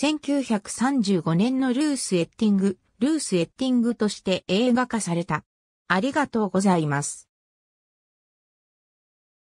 1935年のルース・エッティング、ルース・エッティングとして映画化された。ありがとうございます。